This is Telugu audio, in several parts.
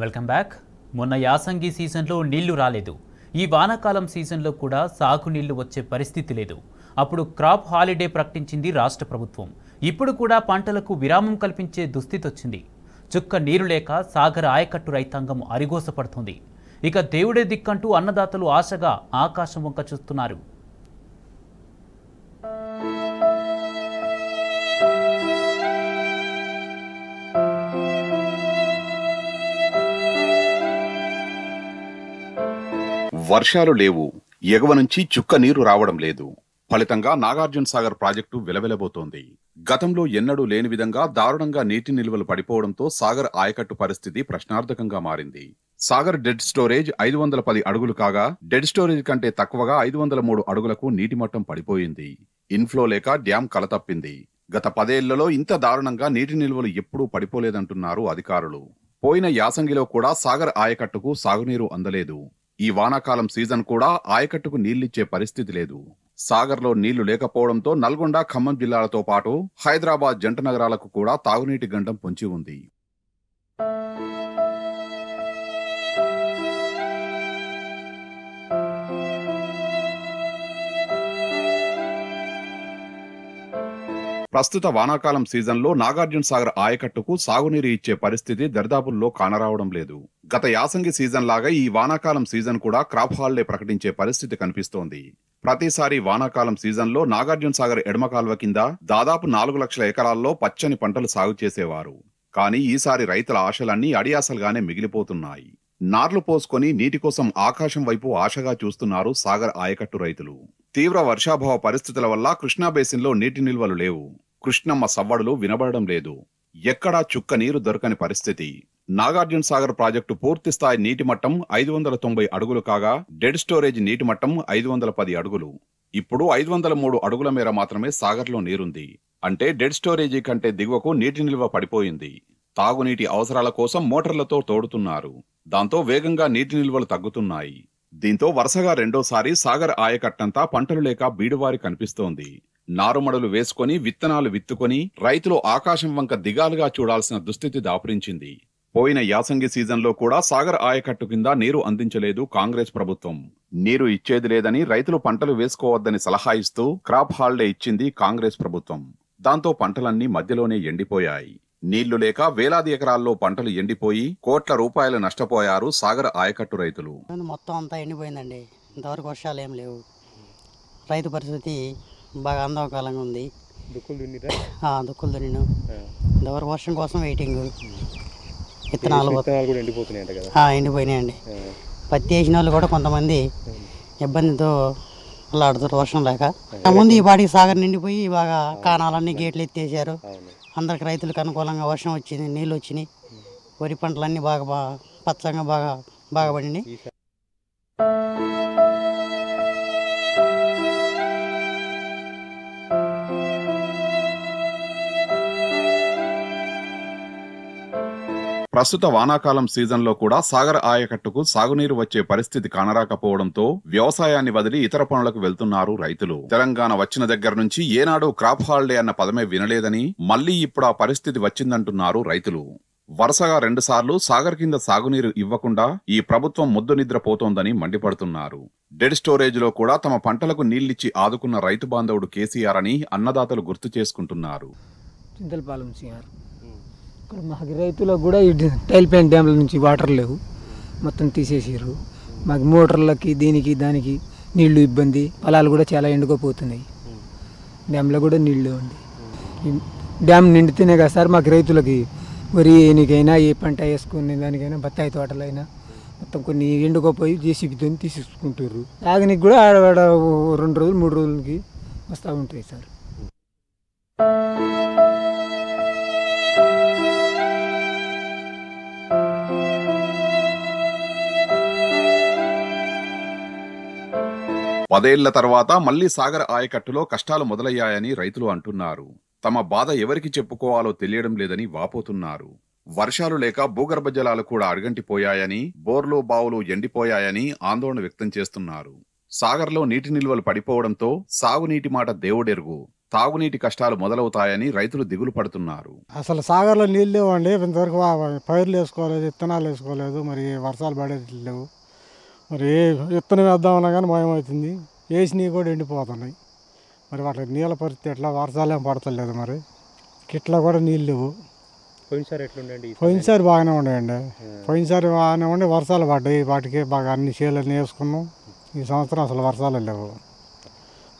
వెల్కమ్ బ్యాక్ మొన్న యాసంగి సీజన్లో నీళ్లు రాలేదు ఈ వానాకాలం సీజన్లో కూడా నీళ్లు వచ్చే పరిస్థితి లేదు అప్పుడు క్రాప్ హాలిడే ప్రకటించింది రాష్ట్ర ప్రభుత్వం ఇప్పుడు కూడా పంటలకు విరామం కల్పించే దుస్థితి వచ్చింది చుక్క నీరు లేక సాగర ఆయకట్టు రైతాంగం అరిగోసపడుతుంది ఇక దేవుడే దిక్కంటూ అన్నదాతలు ఆశగా ఆకాశం వంక చూస్తున్నారు వర్షాలు లేవు ఎగువ నుంచి చుక్క నీరు రావడం లేదు ఫలితంగా నాగార్జున సాగర్ ప్రాజెక్టు విలవిలబోతోంది గతంలో ఎన్నడూ లేని విధంగా దారుణంగా నీటి నిల్వలు పడిపోవడంతో సాగర్ ఆయకట్టు పరిస్థితి ప్రశ్నార్థకంగా మారింది సాగర్ డెడ్ స్టోరేజ్ ఐదు వందల పది అడుగులు కాగా డెడ్ స్టోరేజ్ కంటే తక్కువగా ఐదు వందల మూడు అడుగులకు నీటి మట్టం పడిపోయింది ఇన్ఫ్లో లేక డ్యాం కలతప్పింది గత పదేళ్లలో ఇంత దారుణంగా నీటి నిల్వలు ఎప్పుడూ పడిపోలేదంటున్నారు అధికారులు పోయిన యాసంగిలో కూడా సాగర్ ఆయకట్టుకు సాగునీరు అందలేదు ఈ వానాకాలం సీజన్ కూడా ఆయకట్టుకు నీళ్లిచ్చే పరిస్థితి లేదు సాగర్లో నీళ్లు లేకపోవడంతో నల్గొండ ఖమ్మం జిల్లాలతో పాటు హైదరాబాద్ జంట నగరాలకు కూడా తాగునీటి గండం పొంచి ఉంది ప్రస్తుత వానాకాలం సీజన్లో నాగార్జున సాగర్ ఆయకట్టుకు సాగునీరు ఇచ్చే పరిస్థితి దరిదాపుల్లో కానరావడం లేదు గత యాసంగి సీజన్ లాగా ఈ వానాకాలం సీజన్ కూడా క్రాప్ హాలిడే ప్రకటించే పరిస్థితి కనిపిస్తోంది ప్రతిసారి వానాకాలం సీజన్లో నాగార్జున సాగర్ ఎడమ కాలువ కింద దాదాపు నాలుగు లక్షల ఎకరాల్లో పచ్చని పంటలు సాగు చేసేవారు కానీ ఈసారి రైతుల ఆశలన్నీ అడియాసలుగానే మిగిలిపోతున్నాయి నార్లు పోసుకొని నీటి కోసం ఆకాశం వైపు ఆశగా చూస్తున్నారు సాగర్ ఆయకట్టు రైతులు తీవ్ర వర్షాభావ పరిస్థితుల వల్ల కృష్ణా బేసిన్లో నీటి నిల్వలు లేవు కృష్ణమ్మ సవ్వడులు వినబడడం లేదు ఎక్కడా చుక్క నీరు దొరకని పరిస్థితి నాగార్జున సాగర్ ప్రాజెక్టు పూర్తి స్థాయి నీటి మట్టం ఐదు వందల తొంభై అడుగులు కాగా డెడ్ స్టోరేజ్ నీటి మట్టం ఐదు వందల పది అడుగులు ఇప్పుడు ఐదు వందల మూడు అడుగుల మేర మాత్రమే సాగర్లో నీరుంది అంటే డెడ్ స్టోరేజీ కంటే దిగువకు నీటి నిల్వ పడిపోయింది తాగునీటి అవసరాల కోసం మోటార్లతో తోడుతున్నారు దాంతో వేగంగా నీటి నిల్వలు తగ్గుతున్నాయి దీంతో వరుసగా రెండోసారి సాగర్ ఆయకట్టంతా పంటలు లేక బీడువారి కనిపిస్తోంది నారుమడలు వేసుకొని విత్తనాలు విత్తుకొని రైతులు ఆకాశం వంక దిగాలుగా చూడాల్సిన దుస్థితి దాపురించింది పోయిన యాసంగి సీజన్లో కూడా సాగర్ ఆయకట్టు కింద నీరు అందించలేదు కాంగ్రెస్ ప్రభుత్వం నీరు ఇచ్చేది లేదని రైతులు పంటలు వేసుకోవద్దని సలహా ఇస్తూ క్రాప్ హాలిడే ఇచ్చింది కాంగ్రెస్ ప్రభుత్వం దాంతో పంటలన్నీ మధ్యలోనే ఎండిపోయాయి నీళ్లు లేక వేలాది ఎకరాల్లో పంటలు ఎండిపోయి కోట్ల రూపాయలు నష్టపోయారు సాగర్ ఆయకట్టు రైతులు మొత్తం అంతా ఎండిపోయిందండి ఇంతవరకు వర్షాలు ఏం లేవు రైతు పరిస్థితి బాగా అందకాలంగా ఉంది దుక్కులు దున్నిను ఇంతవరకు వర్షం కోసం వెయిటింగ్ విత్తనాలు ఎండిపోయినాయండి పత్తి వేసిన వాళ్ళు కూడా కొంతమంది ఇబ్బందితో అల్లాడుతారు వర్షం లేక ముందు ఈ పాటికి సాగర్ నిండిపోయి బాగా కాణాలన్నీ గేట్లు ఎత్తేసారు అందరికి రైతులకు అనుకూలంగా వర్షం వచ్చింది నీళ్ళు వచ్చినాయి వరి పంటలన్నీ బాగా బాగా పచ్చగా బాగా బాగా పడినాయి ప్రస్తుత వానాకాలం సీజన్లో కూడా సాగర్ ఆయకట్టుకు సాగునీరు వచ్చే పరిస్థితి కానరాకపోవడంతో వ్యవసాయాన్ని వదిలి ఇతర పనులకు వెళ్తున్నారు రైతులు తెలంగాణ వచ్చిన దగ్గర నుంచి ఏనాడు క్రాప్ హాలిడే అన్న పదమే వినలేదని మళ్లీ ఇప్పుడు ఆ పరిస్థితి వచ్చిందంటున్నారు రైతులు వరుసగా రెండుసార్లు సాగర్ కింద సాగునీరు ఇవ్వకుండా ఈ ప్రభుత్వం ముద్దు పోతోందని మండిపడుతున్నారు డెడ్ స్టోరేజ్ లో కూడా తమ పంటలకు నీళ్లిచ్చి ఆదుకున్న రైతు బాంధవుడు కేసీఆర్ అని అన్నదాతలు గుర్తు చేసుకుంటున్నారు ఇక్కడ మాకు రైతులకు కూడా ఈ టైల్ ప్యాన్ డ్యామ్ల నుంచి వాటర్ లేవు మొత్తం తీసేసారు మాకు మోటార్లకి దీనికి దానికి నీళ్లు ఇబ్బంది పొలాలు కూడా చాలా ఎండుకోపోతున్నాయి డ్యామ్లో కూడా నీళ్లు ఉంది డ్యామ్ నిండితేనే కదా సార్ మాకు రైతులకి వరి ఏనికైనా ఏ పంట వేసుకునే దానికైనా బత్తాయి తోటలైనా మొత్తం కొన్ని ఎండుకోపోయి జేసీబీతో తీసుకుంటారు తాగనికి కూడా ఆడవాడ రెండు రోజులు మూడు రోజులకి వస్తూ ఉంటాయి సార్ పదేళ్ల తర్వాత మళ్లీ సాగర్ ఆయకట్టులో కష్టాలు మొదలయ్యాయని రైతులు అంటున్నారు తమ బాధ ఎవరికి చెప్పుకోవాలో తెలియడం లేదని వాపోతున్నారు వర్షాలు లేక భూగర్భ జలాలు కూడా అడుగంటిపోయాయని బోర్లు బావులు ఎండిపోయాయని ఆందోళన వ్యక్తం చేస్తున్నారు సాగర్లో నీటి నిల్వలు పడిపోవడంతో సాగునీటి మాట దేవుడెరుగు తాగునీటి కష్టాలు మొదలవుతాయని రైతులు దిగులు పడుతున్నారు అసలు సాగర్లో నీళ్ళు లేవండి ఇంతవరకు పైర్లు వేసుకోలేదు విత్తనాలు వేసుకోలేదు మరి వర్షాలు పడేది లేవు మరి ఏ విత్తనం వేద్దామన్నా కానీ మాయమవుతుంది వేసినవి కూడా ఎండిపోతున్నాయి మరి వాటికి నీళ్ళ పరిస్థితి ఎట్లా వర్షాలేం పడతలేదు మరి కిట్లా కూడా నీళ్ళు లేవు పోయినసారి ఎట్లుండండి పోయినసారి బాగానే ఉండేయండి పోయినసారి బాగానే ఉండి వర్షాలు పడ్డాయి వాటికి బాగా అన్ని చేలన్నీ వేసుకున్నాం ఈ సంవత్సరం అసలు వర్షాలు లేవు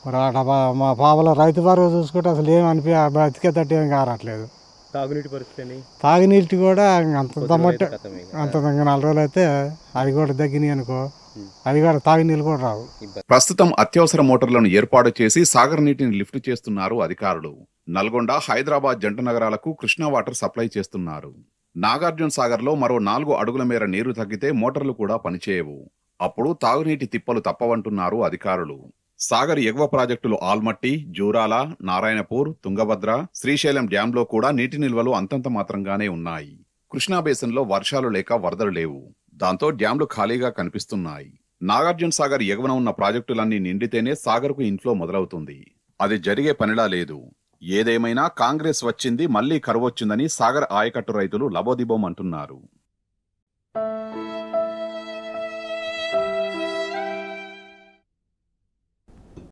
మరి ఆడ మా పాపల రైతు బారు చూసుకుంటే అసలు ఏం అనిపి బతికేటట్టు ఏం కారట్లేదు తాగునీటి పరిస్థితి తాగునీటి కూడా అంత అంత నాలుగు రోజులు అయితే అది కూడా తగ్గినాయి అనుకో అది కూడా కూడా రావు ప్రస్తుతం అత్యవసర మోటార్లను ఏర్పాటు చేసి సాగర్ నీటిని లిఫ్ట్ చేస్తున్నారు అధికారులు నల్గొండ హైదరాబాద్ జంట నగరాలకు కృష్ణా వాటర్ సప్లై చేస్తున్నారు నాగార్జున సాగర్లో మరో నాలుగు అడుగుల మేర నీరు తగ్గితే మోటార్లు కూడా పనిచేయవు అప్పుడు తాగునీటి తిప్పలు తప్పవంటున్నారు అధికారులు సాగర్ ఎగువ ప్రాజెక్టులు ఆల్మట్టి జూరాల నారాయణపూర్ తుంగభద్ర శ్రీశైలం డ్యాంలో కూడా నీటి నిల్వలు అంతంత మాత్రంగానే ఉన్నాయి కృష్ణా వర్షాలు లేక వరదలు లేవు దాంతో డ్యాంలు ఖాళీగా కనిపిస్తున్నాయి నాగార్జున సాగర్ ఎగువన ఉన్న ప్రాజెక్టులన్నీ నిండితేనే సాగర్కు ఇంట్లో మొదలవుతుంది అది జరిగే పనిలా లేదు ఏదేమైనా కాంగ్రెస్ వచ్చింది మళ్లీ కరువొచ్చిందని సాగర్ ఆయకట్టు రైతులు లబోదిబోం అంటున్నారు